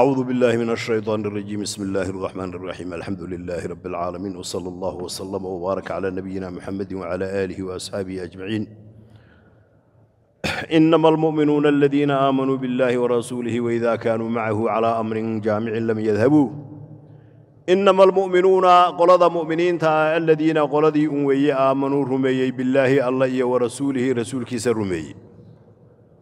أعوذ بالله من الشيطان الرجيم بسم الله الرحمن الرحيم الحمد لله رب العالمين وصلى الله وسلم وبارك على نبينا محمد وعلى آله وأصحابه أجمعين إنما المؤمنون الذين آمنوا بالله ورسوله وإذا كانوا معه على أمر جامع لم يذهبوا إنما المؤمنون قلد مؤمنين الذين قلدوا أموي آمنوا رمي بالله الله ورسوله رسولك سرمي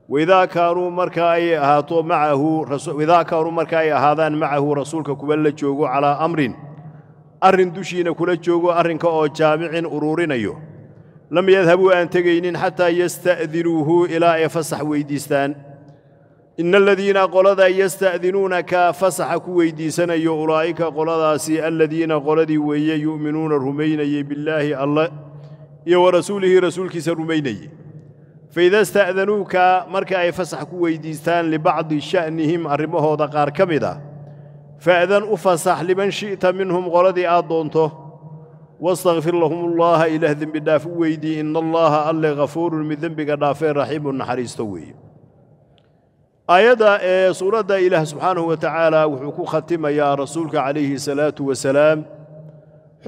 waidaa kaanuu marka ay ahaato macahu idaa kaanuu marka ay ahaadaan macahu rasuulka kuwa la joogo calaa amrin arrin dushiina kula joogo arrinka oo jaamicin uruurinayo lam yadhabuu aan tegaynin xataa yasta'dinuuhu ilaa ay fasax weyddiistaan inna aladiina qolada yasta'dinuuna kaa fasaxa ku weyddiisanayo ulaa'ika qoladaasi aladiina qoladii weeye yu'minuuna rumaynayey billaahi alle iyo wa rasuulihi rasuulkiisa rumaynayey faida sta'danuuka marka ay fasax ku weyddiistaan libacdi sha'nihim arrimahooda qaar ka mid a ah. fa'dan u fasax liman shi'ta minhum qoladii aad doonto wastakfir lahumullaaha ilaah dembidhaaf u weydii inna allaaha alle khafuurun mid dembiga dhaafee raxiimun naxariisto weeye aayadda ee suuradda ilaah subxaanahu wa tacaala wuxuu ku khatimayaa rasuulka calayhi salaatu wasalaam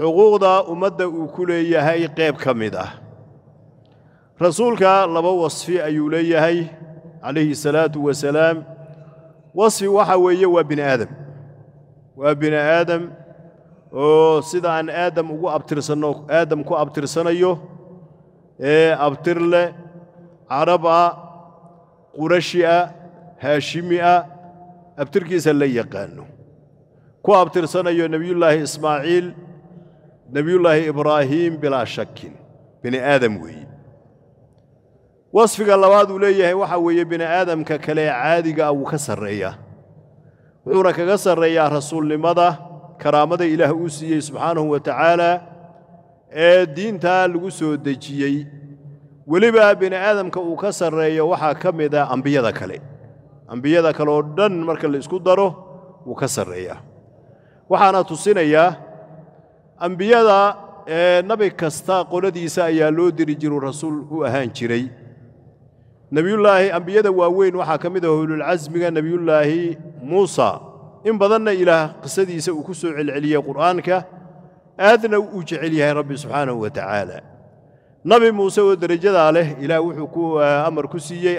xuquuqda ummadda uu ku leeyahay qayb ka mid ah rasuulka laba wasfi ayuu leeyahay calayhi asalaatu wasalaam wasfi waxa weeye waa bini aadam waa bini aadam oo sida aan aadam ugu abtirsanno aadam ku abtirsanayo ee leh carab ah qurashi ah haashimi ah abtirkiisa la yaqaanno ku abtirsanayo nebiyullaahi ismaaciil nebiyullaahi ibraahim bilaa shakin bini aadam weeye wasfiga labaad uu leeyahay waxa weeye bini aadamka kale ee caadiga ah wuu ka sarreeyaa wuxuuna kaga sarreeyaa rasuulnimada karaamada ilaah uu siiyey subxaanahu wa tacaalaa ee diintaa lagu soo dejiyey weliba bini aadamka uu ka sarreeyo waxaa ka mid a ah ambiyada kale ambiyada kale oo dhan marka la isku daro wuu ka sarreeyaa waxaana tusinayaa ambiyada ee nabi kasta qoladiisa ayaa loo diri jiru rasuul u ahaan jiray nabiyullaahi ambiyada waaweyn waxaa ka mid ah ululcasmiga nebiyullaahi muusa in badanna ilaah qisadiisa uu ku soo celceliyey qur'aanka aadna uu jecel yahay rabbi subxaanahu wa tacaala nabi muuse oo derajadaa leh ilaah wuxuu ku ah, amar ku siiyey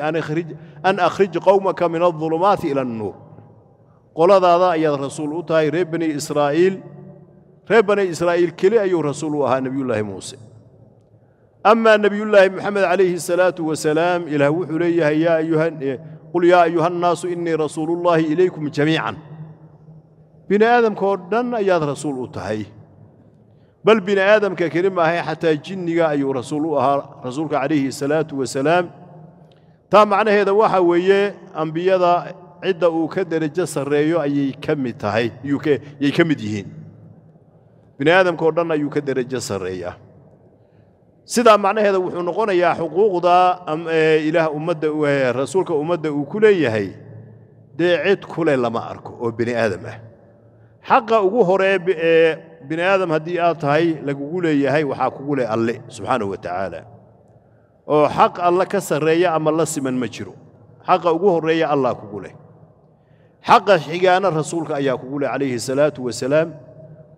an akhrij qowmaka min aldulumaati ila annuur qoladaada ayaad rasuul u tahay reer bani israa'iil reer bani israa'iil keli ayuu rasuul u ahaa nebiyullaahi muuse أما نبي الله محمد عليه الصلاة والسلام إلى وحليه يا أيها قل يا أيها الناس إني رسول الله إليكم جميعا بني آدم كوردن أياد رسول أتهي بل بني آدم ككريم هي حتى جني أي رسول رسولك عليه الصلاة والسلام تا معنى هذا واحد ويا أنبياء عدة وكدر جسر ريو أي كم تهي يك يكمديهن بني آدم كوردن أي كدر جسر ريو sidaa macnaheeda wuxuu noqonayaa xuquuqda rasuulka ummadda uu ku leeyahay dee cid kule lama arko oo bini aadam ah xaqa ugu horee ee bini aadam haddii aad tahay lagugu leeyahay waxaa kugu leh alle subxaanahu wa tacaala oo xaq alle ka sarreeya ama la siman ma jiro xaqa ugu horreeya allah kugu leh xaqa xigaana rasuulka ayaa kugu leh calayhi salaatu wasalaam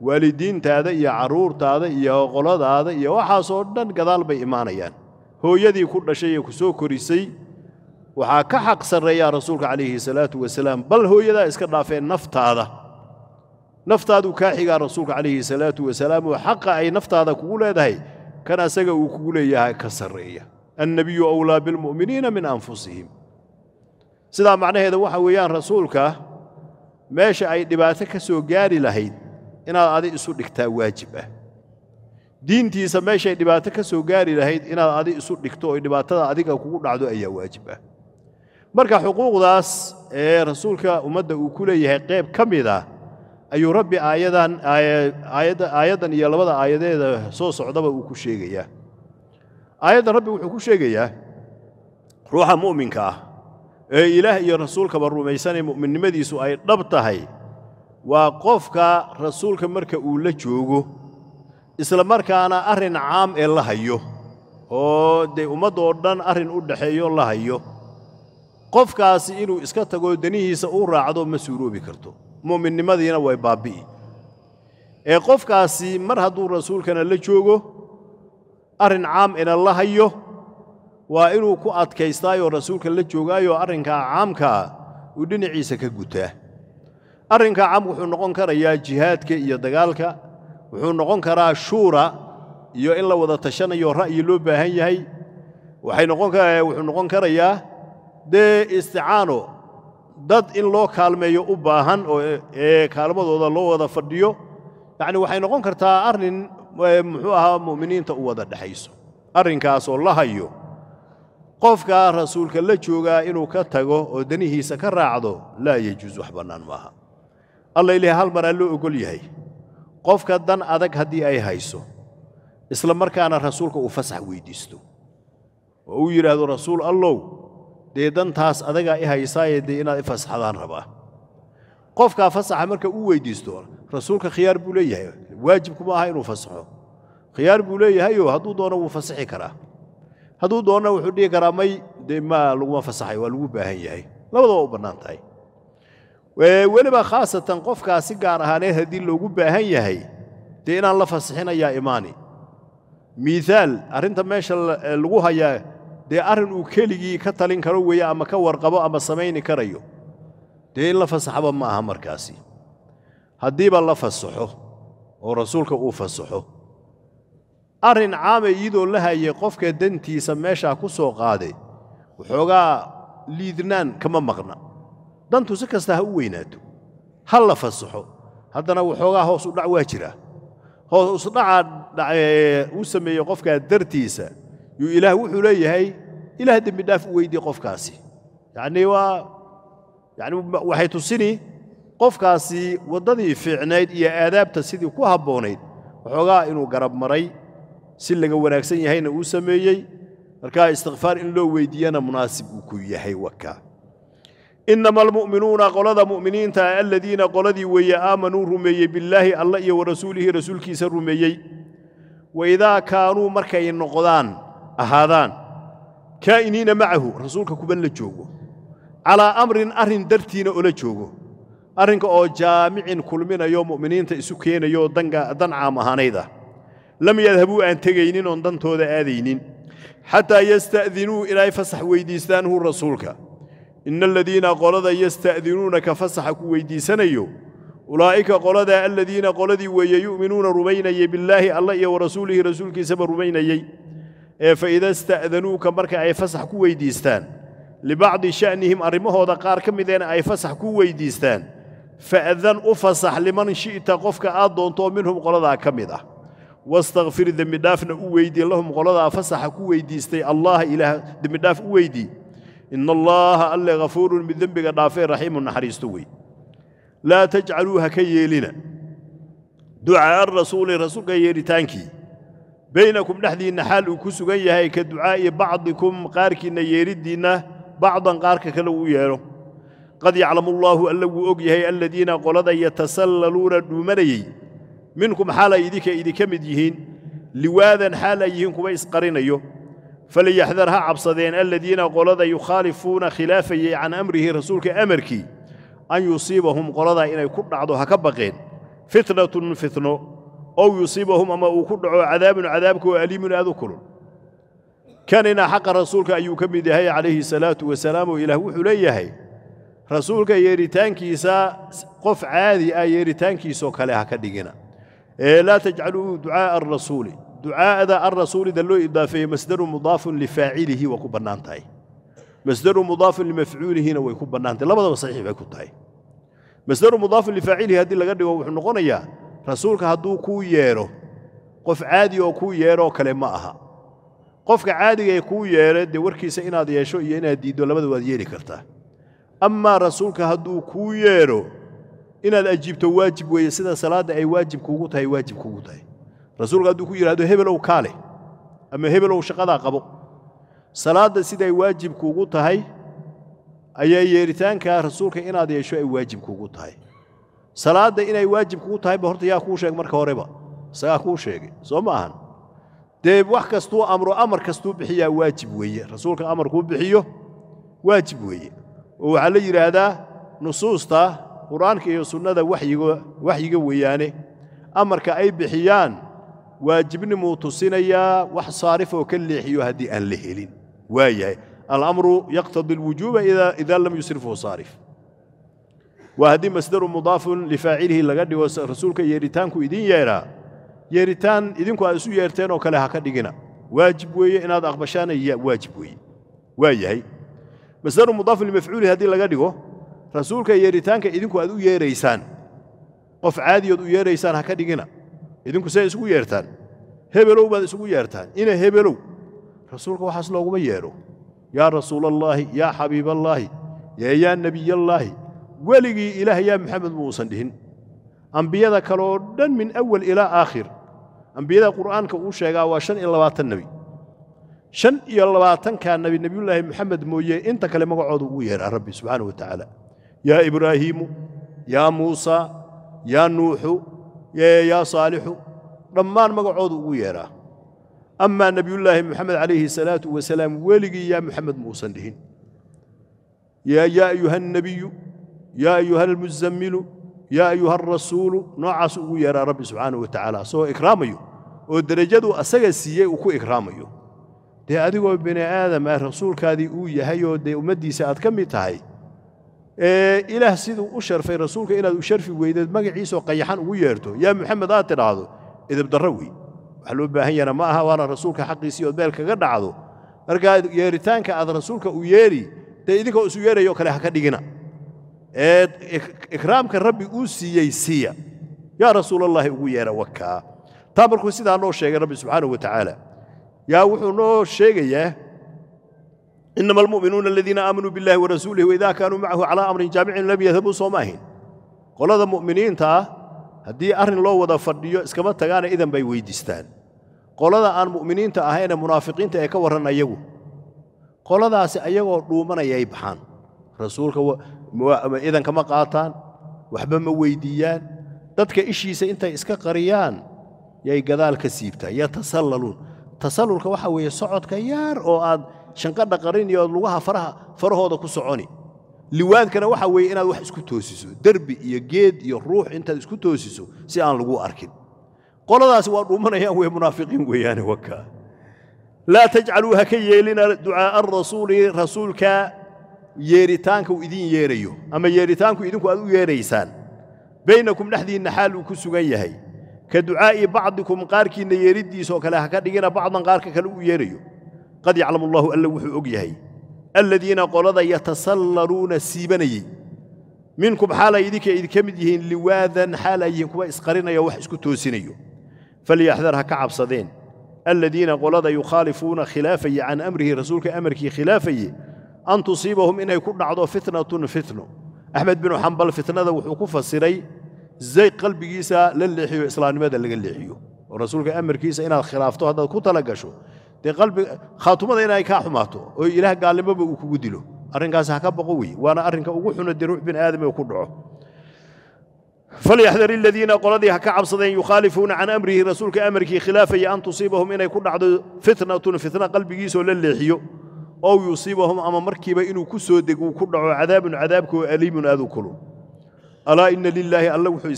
waalidiintaada iyo caruurtaada iyo oqolladaada iyo waxaasoo dhan gadaal bay imaanayaan hooyadii ku dhashay ee ku soo korisay waxaa ka xaq sarreeyaa rasuulka calayhi salaatu wasalaam bal hooyadaa iska dhaafee naftaada naftaaduu kaa xigaa rasuulka calayhi salaatu wasalaam oo xaqa ay naftaada kugu leedahay kan asaga uu kugu leeyahay ka sarreeya annabiyu awlaa bilmu'miniina min anfusihim sidaa macnaheeda waxa weeyaan rasuulka meesha ay dhibaato ka soo gaari lahayd inaad adi isu dhigtaa waajib ah diintiisa meeshay dhibaato ka soo gaari lahayd inaad adi isu dhigto oy dhibaatada adiga kugu dhacdo ayaa waajib ah marka xuquuqdaas ee rasuulka ummadda uu ku leeyahay qayb ka mid ah ayuu rabbi aayadan aayaddan iyo labada aayadeeda soo socdaba uu ku sheegayaa aayaddan rabbi wuxuu ku sheegayaa ruuxa mu'minka ah ee ilaah iyo rasuulkaba rumaysanay mu'minnimadiisu ay dhab tahay waa qofka rasuulka marka uu la joogo isla markaana arrin caam ee la hayo oo dee ummaddaoo dhan arrin u dhaxeeyo la hayo qofkaasi inuu iska tagoo danihiisa u raacdo ma suuroobi karto mu'minnimadiina way baabbi'i ee qofkaasi mar hadduu rasuulkana la joogo arrin caam ina la hayo waa inuu ku adkaystaayoo rasuulka la joogaayoo arrinkaa caamkaa uu dhinaciisa ka gutaa arrinka cam wuxuu noqon karayaa jihaadka iyo dagaalka wuxuu noqon karaa shuura iyo in la wada tashanayo ra'yi loo baahan yahay wuxuu noqon karayaa dee isticaano dad in loo kaalmeeyo u baahan oo e, ee kaalmadooda loo wada fadhiyo yacni waxay noqon kartaa arrin e, muxuu ahaa mu'miniinta u wada dhexayso arrinkaasoo la hayo qofkaa rasuulka la joogaa inuu ka tago oo danihiisa ka raacdo laa yajuus wax bannaan maaha alla ilaahay hal maraa loo ogol yahay qofka dan adag haddii ay hayso isla markaana rasuulka uu fasax weydiisto oo uu yidhaahdo rasuul allow dee dantaas adagaa i haysaaye dee inaad i fasaxdaan rabaa qofkaa fasaxa marka uu weydiisto rasuulka khiyaar buu leeyahay waajibkuma aha inuu fasaxo khiyaar buu leeyahayo hadduu doono wuu fasaxi karaa hadduu doonna wuxuu dhihi karaa may dee ma laguma fasaxay waa lagu baahan yahay labadaba u bannaan tahay weliba khaasatan qofkaa si gaar ahaaneed haddii loogu baahan yahay dee inaan la fasixinayaa imaani miiaal arrinta meesha lagu hayaa dee arrin uu keligii ka talin karo weeye ama ka warqabo ama samayni karayo dee in la fasaxaba ma aha markaasi haddiiba la fasaxo oo rasuulka uu fasaxo arrin caama iyadoo la hayay qofka dantiisa meeshaa ku soo qaade waxoogaa liidnaan kama maqna dantu si kasta ha u weynaato ha la fasaxo haddana waxoogaa hoos u dhac waa jira hoos isdhacaa uu sameeyey qofkaa dartiisa yuu ilaah wuxuu leeyahay ilaah dembi dhaaf u weydii qofkaasi yacnii waa yani waxay tusini qofkaasi waddadii fiicnayd iyo aadaabta sidii ku habboonayd waxoogaa inuu garab maray si laga wanaagsan yahayna uu sameeyey markaa istikfaar in loo weydiiyana munaasib uu ku yahay wakaa innama almu'minuuna qolada mu'miniinta ah aladiina qoladii weeye aamanuu rumeeyey billaahi alla iyo wa rasuulihi rasuulkiisa rumeeyey wa idaa kaanuu markay noqdaan ahaadaan kaa'iniina macahu rasuulka kuban la joogo calaa amrin arrin dartiina ola joogo arrinka oo jaamicin kulminayo mu'miniinta isu keenayo dan caam ahaanayd ah lam yadhabuu aan tegaynin oon dantooda aadaynin xataa yasta'dinuu inay fasax weyddiistaanhu rasuulka ina aladiina qolada yasta'dinuunaka fasaxa ku weyddiisanayo ulaa'ika qoladaa aladiina qoladii weeye yu'minuuna rumaynayay billaahi alla iyo wa rasuulihi rasuulkiisaba rumaynayey ee fa ida sta'danuuka marka ay fasax ku weyddiistaan libacdi sha'nihim arrimahooda qaar ka mideena ay fasax ku weyddiistaan fa'dan u fasax liman shi'ta qofka aad doontoo minhum qoladaa ka mid ah wastakfir dembidhaafna u weydii lahum qoladaa fasaxa ku weyddiistay allaah ilaah dembidhaaf u weydii إن الله ألا غفور من ذنبك رافع رحيم نحريستوي لا تجعلوها كي كيلنا دعاء الرسول رسول كي تانكي بينكم نحدي نحال وكسو هاي كدعاء بعضكم قارك إن يردنا بعضا قارك كلو يرو قد يعلم الله ألو أجيه الذين قلدا يتسللون دمري منكم حال إذك إذك مديهين لواذا حال يهينكم إسقرين أيوه فليحذرها عبصدين الذين قلد يخالفون خلافي عن أمره رسولك أمركي أن يصيبهم قلد إن يكون عضوها كبقين فتنة فتنة أو يصيبهم أما أكون عذاب عذابك وأليم أذكر كان إن حق رسولك أن يكمد هاي عليه الصلاة والسلام إلى وحلي هي رسولك سا قف عادي أي آه يريتانكيسو كلها كدقنا إيه، لا تجعلوا دعاء الرسول ducaa'ada an rasuulida loo idaafeeye masdaru mudaafun lifaacilihi waa ku bannaan tahay masdaru mudaafun limafcuulihina way ku bannaantahy labadaba saxiix bay ku tahay masdaru mudaafun lifaacilihi haddii laga dhigo wuxuu noqonayaa rasuulka hadduu kuu yeedho qof caadi oo kuu yeedhoo kale ma aha qofka caadiga ee kuu yeedha dee warkiisa inaad yeesho iyo inaad diiddo labada waad yeeli kartaa amaa rasuulka hadduu kuu yeedho inaad ajiibto waajib weeye sida salaadda ay waajib kuugu tahay waajib kuugu tahay rasuulka hadduu ku yidhaahdo hebelow kaale ama hebelow shaqadaa qabo salaadda siday waajibkuugu tahay ayaa yeeritaanka rasuulka inaad yeesho ay waajib kuugu tahay salaadda inay waajib waajibkugu tahayba horta yaa kuu sheeg marka horeba isagaa kuu sheegay soo ma ahan dee wax kastuu amro amar kastuu bixiyaa waajib weeye rasuulka amarkuu bixiyo waajib weeye oo waxaa la yidhaahdaa nusuusta qur-aanka iyo sunnada waxyiga weeyaane amarka ay bixiyaan waajibnimuu tusinayaa wax saarif oo ka leexiyo haddii aan la helin waa yahay alamru yaqtadi اlwujuuba ida lam yusrifhu saarif waa haddii masdaru mudaafun lifaacilihi laga dhigo rasuulka yeeritaanku idin yeedhaa yeeritaan idinku aad isu yeerteen oo kale ha ka dhigina waajib weeye inaad aqbashaana waajib weeye waa yahay masdaru mudaafun limafcuuli haddii laga dhigo rasuulka yeeritaanka idinku aad u yeeraysaan qof caadiyood u yeeraysaan ha ka dhigina idinku se isugu yeertaan hebelow baad isugu yeertaan ina hebelow rasuulka waxaas looguma yeedho yaa rasuulallaahi yaa xabiiballaahi ee yaa nebiyallaahi weligii ilaah yaa maxamed uusan dhihin ambiyada kale oo dhan min awal ilaa aakhir ambiyada qur'aanka uu sheegaa waa shan iyo labaatan nebi shan iyo labaatankaa nebi nebiyullaahi moxamed mooye inta kale magacooda ugu yeedhaa rabbi subxaana wa tacaala yaa ibraahiimu yaa muusaa yaa nuuxu yaa saalixu dhammaan magacoodu ugu yeedhaa amaa nabiyullaahi muxamed calayhi salaatu wasalaam weligii yaa moxamed muusan dhihin yaa ayuha alnebiyu yaa ayuha almuzammilu yaa ayuha alrasuulu noocaas ugu yeedhaa rabbi subxaanahu wa tacaala soo ikraamayo oo derajaduu asaga siiyey uu ku ikraamayo dee adigoo bini aadam ah rasuulkaadii uu yahay oo dee ummaddiisa aad ka mid tahay ilaah siduu u sharfay rasuulka inaad u sharfi weydeed magaciisoo qayaxan ugu yeerto yaa muxamed aad tidhaahdo idibdarra wey wax loo baahan yana ma aha waana rasuulka xaqiisii ood meel kaga dhacdo markaa yeeritaanka aad rasuulka u yeeri dee idinkoo isu yeerayoo kale ha ka dhigina ee ikraamka rabbi uu siiyey siiya yaa rasuulallaahi ugu yeera wakaa taa markuu sidaa noo sheegay rabbi subxaanahu wa tacaala yaa wuxuu noo sheegayaa inama almuminuuna aladiina aamanuu biاllahi warasuulih waida kaanuu macahu calaa amrin jaamicin lam yadhabuu sooma ahayn qolada mu'miniinta ah haddii arrin loo wada fadhiyo iskama tagaana idan bay weyddiistaan qolada aan mu'miniinta ahaynee munaafiqiinta ee ka warran ayagu qoladaasi ayagoo dhuumanaya ay baxaan rasuulka idankama qaataan waxba ma weyddiiyaan dadka ishiisa intay iska qariyaan yay gadaal ka siibtaan yatasallaluun tasallulka waxaa weeye socodka yaar oo aad shanqadha qariniyo ood lugaha faraha farahooda ku soconi liwaadkana waxa weeye inaad wax isku toosiso derbi iyo geed iyo ruux intaad isku toosiso si aan lagu arkin qoladaasi waa dhuumanayaan wey munaafiqiin weeyaane wakaa laa tajcaluu ha ka yeelina ducaa'a arasuuli rasuulka yeeritaankauu idin yeerayo ama yeeritaanku idinku aad u yeeraysaan baynakum dhexdiinna xaal uu ku sugan yahay ka ducaa'i bacdikum qaarkiinna yeeriddiisaoo kale ha ka dhigina bacdan qaarka kale uu yeerayo qad yaclamu allahu alla wuxuu og yahay alladiina qolada yatasallaluuna siibanayey minkum xaalay idinka idinka mid yihiin liwaadan xaal ay yihiin kuwa isqarinaya wax isku toosinayo falyaxdar ha ka cabsadeen aladiina qolada yukhaalifuuna khilaafaye can amrihi rasuulka amarkii khilaafaye an tusiibahum inay ku dhacdo fitnatun fitno axmed binu xambal fitnada wuxuu ku fasiray zay qalbigiisa la leexiyo islaamnimada laga leexiyo oo rasuulka amarkiisa inaad khilaafto haddaad ku talagasho dee qalbi khaatumada inay kaa xumaato oo ilaah gaalnimoba uu kugu dilo arrinkaas ha ka baqo wey waana arrinka ugu xuna dee ruux bin aadam ee ku dhaco فليحذر الذين قلدي هكا عبصدين يخالفون عن أمره رسولك أمرك خلافه أن تصيبهم إن يكون عدو فتنة فتنة قلب جيسو للحيو أو يصيبهم أما مركبة إنه كسودك وكل عذاب عذابك وأليم أذو كله ألا إن لله الله وحو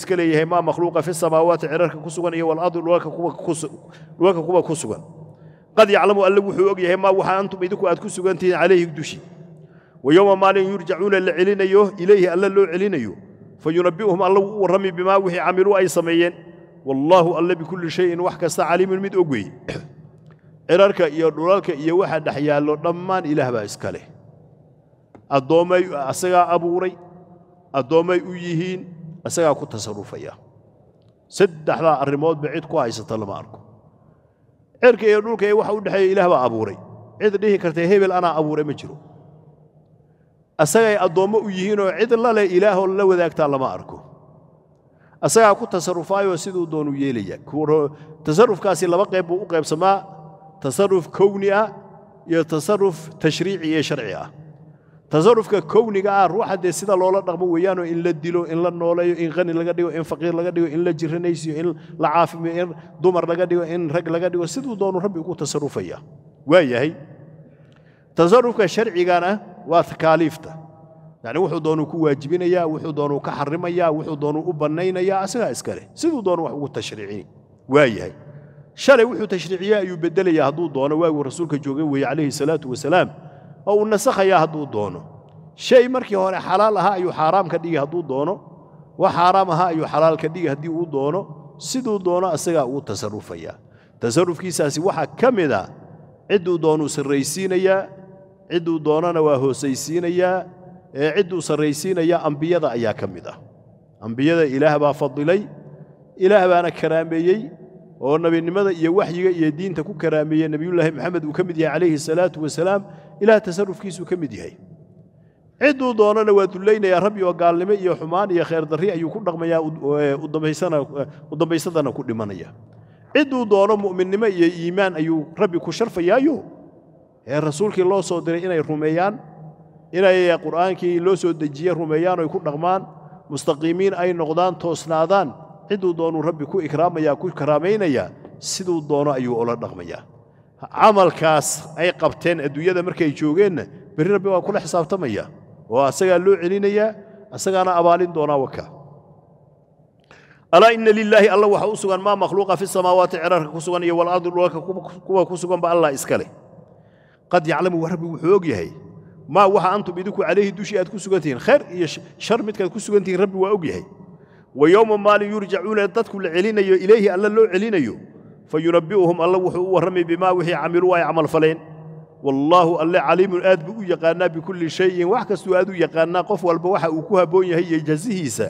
ما مخلوق في السماوات عرارك كسوغن والأرض الواك كوبا كسوغن qad yaclamu alle wuxuu og yahay maa waxa antum idinku aad ku sugan tihiin calayhi dushi wa yowma maalin yurjacuuna la celinayo ilayhi alle loo celinayo fa yunabbi'uhum alla wuu u warrami bimaa wixii camiluu ay sameeyeen wallaahu alle bikulli shayin wax kasta caliimun mid og weeye cirarka iyo dhulalka iyo waxa dhex yaallo dhammaan ilaah baa iska leh addoommay asagaa abuuray addoommay u yihiin asagaa ku tasarrufaya saddexdaa arrimoodba cid ku haysata lama arko cirka iyo dhulka ee waxa u dhexeeya ilaah baa abuuray cid dhihi kartay hebel anaa abuuray ma jiro asagay addoommo u yihiinoo cid lale ilaahoo la wadaagtaa lama arko asagaa ku tasarufaayoo siduu doonu yeelaya tasarufkaasi laba qayb buu u qaybsamaa tasaruf kowni ah iyo tasaruf tashriici iyo sharci ah tasarufka kowniga ah ruuxa dee sida loola dhaqmo weeyaanoo in la dilo in la nooleeyo in khani laga dhigo in faqiir laga dhigo in la jiranaysiyo in la caafimiyo in dumar laga dhigo in rag laga dhigo siduu doonu rabbi ugu tasarufaya waa yahay tasarufka sharcigana waa takaaliifta yacni wuxuu doonuu ku waajibinayaa wuxuu doonuu ka xarimayaa wuxuu doonuu u bannaynayaa asagaa iskale siduu doonu wax ugu tashriicini waa yahay shalay wuxuu tashriiciye ayuu beddelayaa hadduu doono waagu rasuulka jooga weeye calayhi salaatu wasalaam oo uu nasakhayaa hadduu doono shay markii hore xalaal ahaa ayuu xaaraam ka dhigi hadduu doono wax xaaraam ahaa ayuu xalaal ka dhigi haddii uu doono siduu doono asagaa uu tasarrufayaa tasarrufkiisaasi waxaa ka mid a cidduu doonuu sarraysiinayaa cidduu doonana waa hoosaysiinayaa ee cidduu sarraysiinayaa ambiyada ayaa ka mid ah ambiyada ilaah baa fadilay ilaah baana karaameeyey oo nabinimada iyo waxyiga iyo diinta ku karaameeye nebiyullaahi moxamed uu ka mid yahay calayhi salaatu wasalaam ilaah tasarufkiisuu ka mid yahay cidduu doonana waa dullaynayaa rabbi oo gaalnimo iyo xumaan iyo khayrdarri ayuu ku dhaqmayaa u dambaysadana ku dhimanaya cidduu doono mu'minnimo iyo iimaan ayuu rabbi ku sharfayaayo ee rasuulkii loo soo diray inay rumeeyaan inay qur'aankii loo soo dejiye rumeeyaan oy ku dhaqmaan mustaqiimiin ay noqdaan toosnaadaan cidduu doonuu rabbi ku ikraamayaa ku karaamaynayaa siduu doono ayuu ola dhaqmayaa camalkaas ay qabteen adduunyada markay joogeenna berri rabbi waa kula xisaabtamaya oo asagaa loo celinayaa asagaana abaalin doonaa waka alaa inna lilaahi alla waxa u sugan maa makhluuqa fi samaawaati cirarka ku sugan iyo walardi dhulalka kuwa ku suganba allah iska leh qad yaclamu rabbi wuxuu ogyahay maa waxa antum idinku calayhi dushii aad ku sugan tihiin khayr iyo shar midkaad ku sugan tihiin rabbi waa og yahay wa yowma maalin yurjacuuna dadku la celinayo ilayhi alla loo celinayo fayunabbi'uhum alla wuxuu u warramay bimaa wixii camiluu ay camal faleen wallaahu alle caliimun aad buu u yaqaanaa bikulli shayin wax kastuu aad u yaqaanaa qof walba waxa uu ku haboon yahay iyo jazihiisa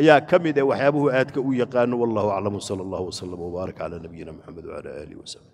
ayaa ka mid eh waxyaabuhu aadka u yaqaano wallahu aclamu sala allahu wslam wbaarak calaa nabiyina moxamed wcalaa aalih wsam